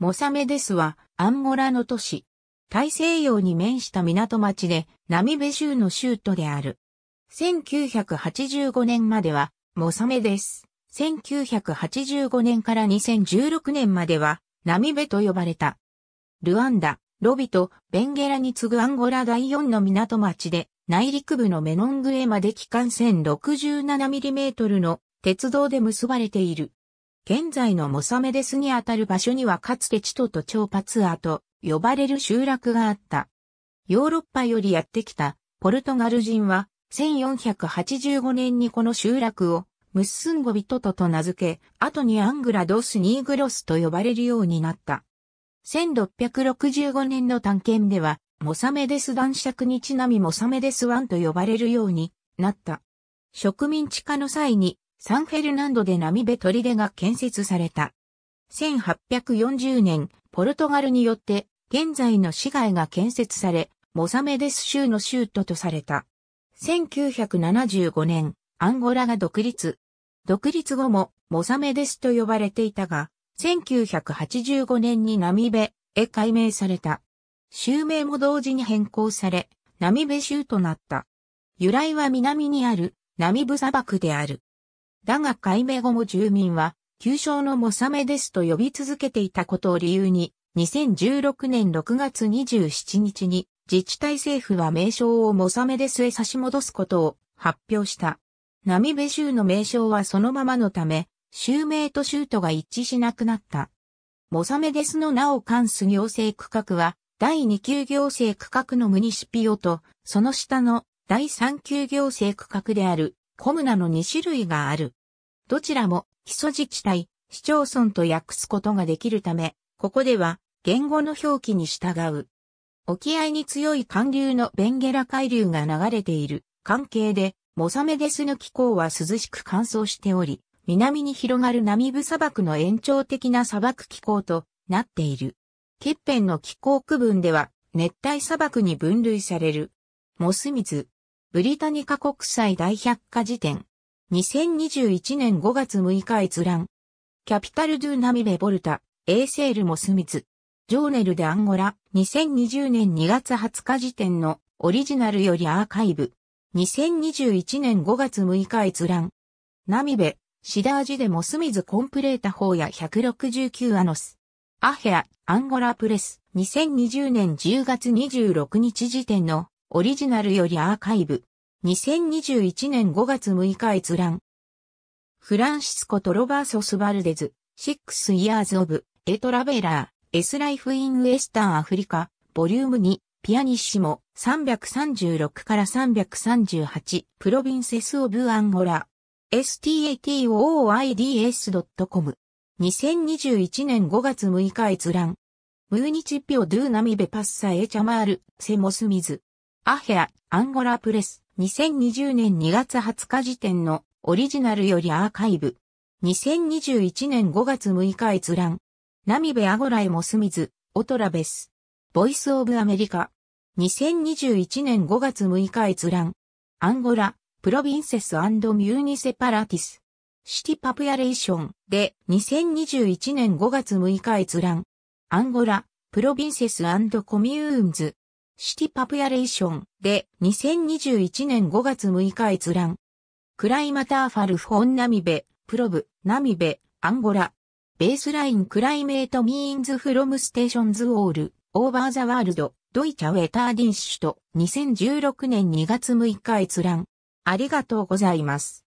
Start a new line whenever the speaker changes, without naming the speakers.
モサメデスはアンゴラの都市。大西洋に面した港町でナミベ州の州都である。1985年まではモサメデス。1985年から2016年まではナミベと呼ばれた。ルワンダ、ロビト、ベンゲラに次ぐアンゴラ第4の港町で内陸部のメノングエまで機関線 67mm の鉄道で結ばれている。現在のモサメデスにあたる場所にはかつてチトとチョーパツアーと呼ばれる集落があった。ヨーロッパよりやってきたポルトガル人は1485年にこの集落をムッスンゴビトトと名付け、後にアングラドスニーグロスと呼ばれるようになった。1665年の探検では、モサメデス男爵にちなみモサメデスワンと呼ばれるようになった。植民地化の際にサンフェルナンドでナミベトリデが建設された。1840年、ポルトガルによって現在の市街が建設され、モサメデス州の州都とされた。1975年、アンゴラが独立。独立後もモサメデスと呼ばれていたが、1985年にナミベへ改名された。州名も同時に変更され、ナミベ州となった。由来は南にあるナミブ砂漠である。だが改名後も住民は、旧称のモサメですと呼び続けていたことを理由に、2016年6月27日に自治体政府は名称をモサメデスへ差し戻すことを発表した。ナミベ州の名称はそのままのため、州名と州都が一致しなくなった。モサメデスの名を関す行政区画は、第2級行政区画のムニシピオと、その下の第3級行政区画であるコムナの2種類がある。どちらも基礎自治体、市町村と訳すことができるため、ここでは言語の表記に従う。沖合に強い寒流のベンゲラ海流が流れている関係で、モサメデスの気候は涼しく乾燥しており、南に広がるナミブ砂漠の延長的な砂漠気候となっている。欠片の気候区分では熱帯砂漠に分類される。モス水、ブリタニカ国際大百科事典。2021年5月6日閲覧。キャピタル・ドゥ・ナミベボルタ、エーセール・モスミツ。ジョーネル・でアンゴラ、2020年2月20日時点のオリジナルよりアーカイブ。2021年5月6日閲覧。ナミベ、シダージデモスミズコンプレータ法や169アノス。アヘア、アンゴラプレス、2020年10月26日時点のオリジナルよりアーカイブ。2021年5月6日閲覧。フランシスコ・トロバーソス・バルデズ、6 Years of オブ・エ・トラベラー、エス・ライフ・イン・ウエスタ t アフリカ、ボリューム2、ピアニッシモ、336から338、プロビンセス・オブ・アンゴラ、statooids.com。2021年5月6日閲覧。ムーニチピオ・ドゥ・ナミベ・パッサ・エ・チャマール、セモスミズ。アヘア、アンゴラプレス、2020年2月20日時点のオリジナルよりアーカイブ。2021年5月6日閲覧。ナミベアゴライモスミズ、オトラベス。ボイスオブアメリカ。2021年5月6日閲覧。アンゴラ、プロビンセスミューニセパラティス。シティパプヤレーションで2021年5月6日閲覧。アンゴラ、プロビンセスコミューンズ。シティパプヤレーションで2021年5月6日閲覧。クライマターファルフォンナミベ、プロブ、ナミベ、アンゴラ。ベースラインクライメートミーンズフロムステーションズオール、オーバーザワールド、ドイチャウェターディンシュと2016年2月6日閲覧。ありがとうございます。